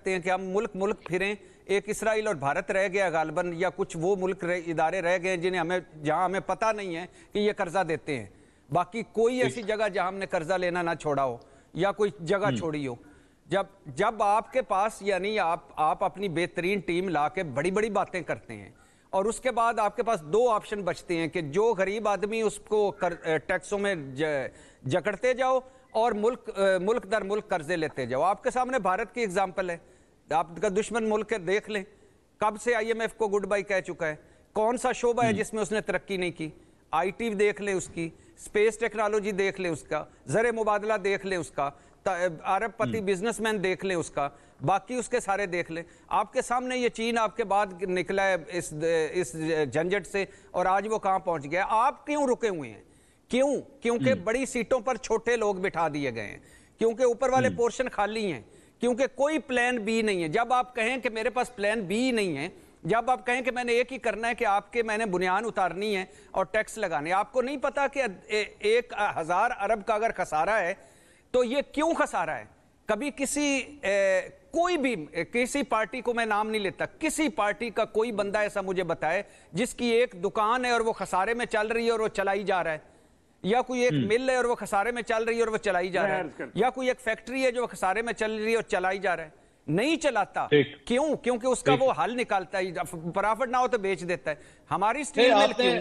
सकते हैं कि हम मुल्क मुल्क फिरें एक इसराइल और भारत रह गया गालबन या कुछ वो मुल्क रह, इदारे रह गए जिन्हें हमें जहां हमें पता नहीं है कि ये कर्जा देते हैं बाकी कोई ऐसी जगह जहां हमने कर्जा लेना ना छोड़ा हो या कोई जगह हम्म। छोड़ी हो जब जब आपके पास यानी आप आप अपनी बेहतरीन टीम ला के बड़ी बड़ी बातें करते हैं और उसके बाद आपके पास दो ऑप्शन बचते हैं कि जो गरीब आदमी उसको कर, टैक्सों में ज, जकड़ते जाओ और मुल्क मुल्क दर मुल्क कर्जे लेते जाओ आपके सामने भारत की एग्जाम्पल है आपका दुश्मन मुल्क है देख लें कब से आईएमएफ को गुड बाई कह चुका है कौन सा शोभा है हम्म। जिसमें उसने तरक्की नहीं की आईटी देख लें उसकी स्पेस टेक्नोलॉजी देख लें उसका ज़र मुबादला देख लें उसका अरबपति हम्म। बिजनेसमैन देख लें उसका बाकी उसके सारे देख लें आपके सामने ये चीन आपके बाद निकला है इस इस झंझट से और आज वो कहाँ पहुँच गया आप क्यों रुके हुए हैं क्यों क्योंकि हम्म। बड़ी सीटों पर छोटे लोग बिठा दिए गए हैं क्योंकि ऊपर वाले पोर्शन खाली हैं क्योंकि कोई प्लान बी नहीं है जब आप कहें कि मेरे पास प्लान बी नहीं है जब आप कहें कि मैंने एक ही करना है कि आपके मैंने बुनियाद उतारनी है और टैक्स लगाने आपको नहीं पता कि एक हज़ार अरब का अगर खसारा है तो ये क्यों खसारा है कभी किसी ए, कोई भी किसी पार्टी को मैं नाम नहीं लेता किसी पार्टी का कोई बंदा ऐसा मुझे बताए जिसकी एक दुकान है और वो खसारे में चल रही है और वो चलाई जा रहा है या कोई एक हम्म। मिल है और वो खसारे में चल रही है और वो चलाई जा रहा है या कोई एक फैक्ट्री है जो खसारे में चल रही है और चलाई जा रहा है नहीं चलाता क्यों क्योंकि उसका वो हल निकालता है प्रॉफिट ना हो तो बेच देता है हमारी स्टील मिल क्यों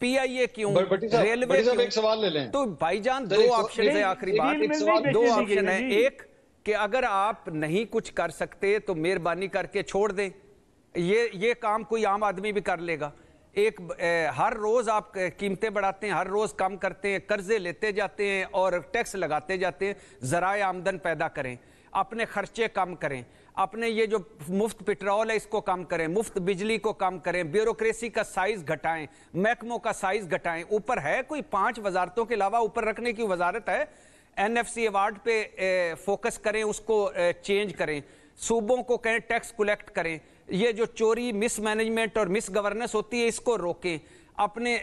पीआईए क्यों रेलवे क्यों तो भाईजान तो दो ऑप्शन है आखिरी बात दो ऑप्शन है एक कि अगर आप नहीं कुछ कर सकते तो मेहरबानी करके छोड़ दें ये ये काम कोई आम आदमी भी कर लेगा एक हर रोज़ आप कीमतें बढ़ाते हैं हर रोज़ कम करते हैं कर्ज़े लेते जाते हैं और टैक्स लगाते जाते हैं ज़राए आमदन पैदा करें अपने खर्चे कम करें अपने ये जो मुफ्त पेट्रोल है इसको कम करें मुफ्त बिजली को कम करें ब्यूरोक्रेसी का साइज घटाएं महकमों का साइज घटाएं ऊपर है कोई पांच वजारतों के अलावा ऊपर रखने की वजारत है एनएफसी अवार्ड पे फोकस करें उसको चेंज करें सूबों को कहें टैक्स कलेक्ट करें ये जो चोरी मिसमैनेजमेंट और मिस गवर्नेंस होती है इसको रोकें अपने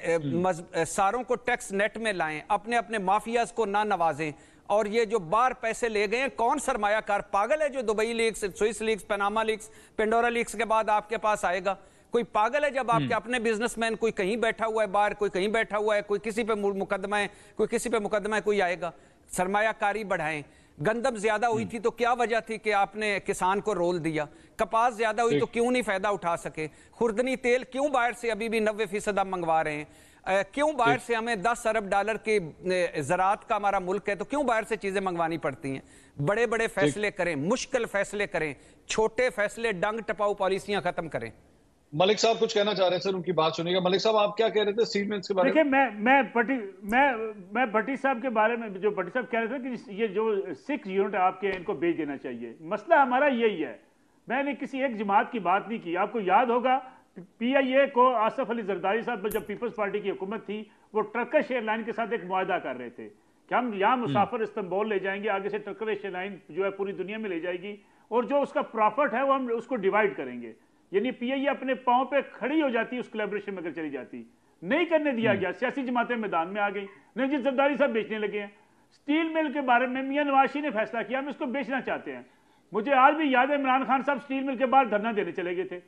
सारों को टैक्स नेट में लाएं अपने अपने माफियाज को ना नवाजें और ये जो बार पैसे ले गए कौन सरमायाकार पागल है जो Dubai leaks Swiss leaks Panama leaks Pandora leaks के बाद आपके पास आएगा कोई पागल है जब आपके अपने बिजनेसमैन कोई कहीं बैठा हुआ है बाहर कोई कहीं बैठा हुआ है कोई किसी पे मुकदमा है कोई किसी पे मुकदमा है कोई आएगा सरमायाकारी बढ़ाएं गंदम ज्यादा हुई थी तो क्या वजह थी कि आपने किसान को रोल दिया कपास ज्यादा हुई तो क्यों नहीं फायदा उठा सके खुर्दनी तेल क्यों बाहर से अभी भी नब्बे फीसद हम मंगवा रहे हैं क्यों बाहर से हमें दस अरब डॉलर की ज़रात का हमारा मुल्क है तो क्यों बाहर से चीज़ें मंगवानी पड़ती हैं बड़े बड़े फैसले करें मुश्किल फैसले करें छोटे फैसले डंग टपाऊ पॉलिसियां खत्म करें मलिक साहब कुछ कहना चाह रहे हैं सर उनकी बात सुनिएगा मलिक साहब आप क्या कह रहे थे सीमेंस के बारे में देखिए मैं मैं भट्टी मैं मैं भट्टी साहब के बारे में जो भट्टी साहब कह रहे थे कि ये जो सिक्स यूनिट आपके इनको भेज देना चाहिए मसला हमारा यही है मैंने किसी एक जमात की बात नहीं की आपको याद होगा पीआईए को आसफ अली जरदारी साहब जब पीपल्स पार्टी की हुकूमत थी वो ट्रकश एयरलाइन के साथ एक मुआदा कर रहे थे कि हम यहाँ हम्म। मुसाफिर इस्तंबोल ले जाएंगे आगे से ट्रकश एयरलाइन जो है पूरी दुनिया में ले जाएगी और जो उसका प्रॉफिट है वो हम उसको डिवाइड करेंगे यानी पीआई अपने पांव पे खड़ी हो जाती उस कोलेबोरेशन में अगर चली जाती नहीं करने दिया हम्म। गया सियासी जमातें मैदान में आ गई जी जरदारी साहब बेचने लगे हैं स्टील मिल के बारे में मियाँ नवाशी ने फैसला किया हम इसको बेचना चाहते हैं मुझे आज भी याद है इमरान खान साहब स्टील मिल के बाहर धरना देने चले गए थे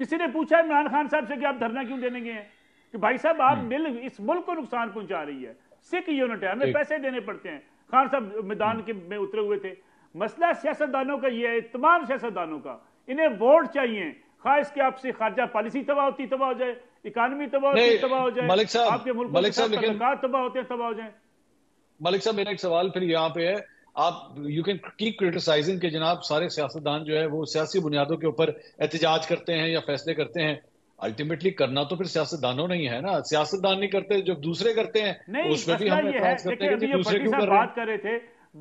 किसी ने पूछा इमरान खान साहब से कि आप धरना क्यों देने गए हैं कि भाई साहब आप हम्म। मिल इस मुल्क को नुकसान पहुंचा रही है सिख यूनिट है हमें पैसे देने पड़ते हैं खान साहब मैदान हम्म। के में उतरे हुए थे मसला सियासतदानों का यह है तमाम सियासतदानों का इन्हें वोट चाहिए खास के आपसे खारजा पॉलिसी तबाह होती तबाह हो जाए इकानमी तबाह होती तबाह हो जाए मलिक साहब आपके मुल्क मलिक साहब तबाह होते तबाह हो जाए मलिक साहब मेरा एक सवाल फिर यहाँ पे है आप यू कैन कीप क्रिटिसाइजिंग के जनाब सारे सियासतदान जो है वो सियासी बुनियादों के ऊपर एहतजाज करते हैं या फैसले करते हैं अल्टीमेटली करना तो फिर सियासतदानों नहीं है ना सियासतदान नहीं करते जब दूसरे करते हैं तो उसमें भी हम बात कर रहे थे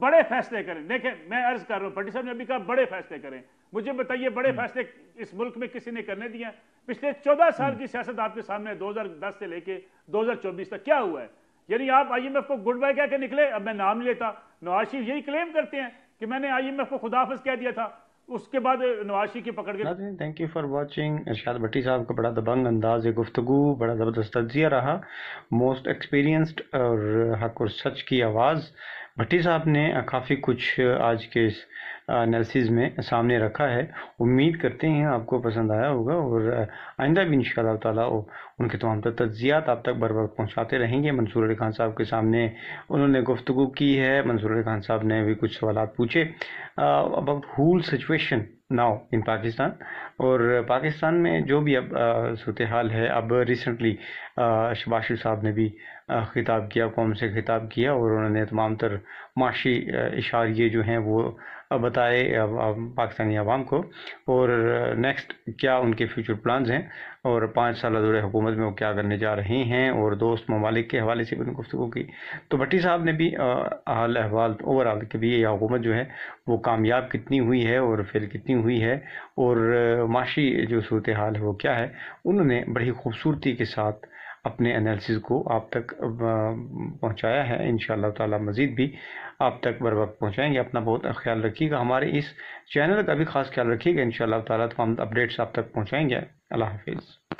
बड़े फैसले करें देखें मैं अर्ज कर रहा हूँ पटी साहब ने अभी कहा बड़े फैसले करें मुझे बताइए बड़े हम्म। फैसले इस मुल्क में किसी ने करने दिया पिछले चौदह साल हम्म। की सियासत आपके सामने दो हजार दस से लेके दो हजार चौबीस तक क्या हुआ है यानी आप आई एम एफ को गुड बाय कह के निकले अब मैं नाम लेता नवाज शरीफ यही क्लेम करते हैं कि मैंने आई एम एफ को खुदाफज कह दिया था उसके बाद नवाज शरीफ की पकड़ गया thank you for watching Irshad Bhatti साहब का बड़ा दबंग अंदाज गुफ्तु बड़ा ज़बरदस्त तजिया रहा मोस्ट एक्सपीरियंस्ड और हक और सच की आवाज़ भट्टी साहब ने काफ़ी कुछ आज के इस एनालिसिस में सामने रखा है उम्मीद करते हैं आपको पसंद आया होगा और आइंदा भी इन ताला उनके तमाम तो तजियात आप तक बर वक्त पहुँचाते रहेंगे मंसूर अली खान साहब के सामने उन्होंने गुफ्तु की है मंसूर अली खान साहब ने भी कुछ सवाल पूछे about whole situation now in Pakistan और पाकिस्तान में जो भी अब सूरत हाल है अब रिसेंटली शबाशिल साहब ने भी खिताब किया कौम से खिताब किया और उन्होंने तमाम तर माशी इशारे जो हैं वो बताए पाकिस्तानी आवाम को और नेक्स्ट क्या उनके फ्यूचर प्लान हैं और पाँच साल दौरे हुकूमत में वो क्या करने जा रहे हैं और दोस्त ममालिक के हवाले से भी गुफ्तु की तो भट्टी साहब ने भी हाल अहवाल ओवरऑल के भी यह हुकूमत जो है वो कामयाब कितनी हुई है और फेल कितनी हुई है और माशी जो सूरत हाल है वो क्या है उन्होंने बड़ी खूबसूरती के साथ अपने एनालिसिस को आप तक पहुंचाया है इन ताला मज़ीद भी आप तक बर वक्त पहुँचाएँगे अपना बहुत ख्याल रखिएगा हमारे इस चैनल का भी खास ख्याल रखिएगा इन ताला तमाम अपडेट्स आप तक पहुँचाएँगे अल्लाह हाफिज़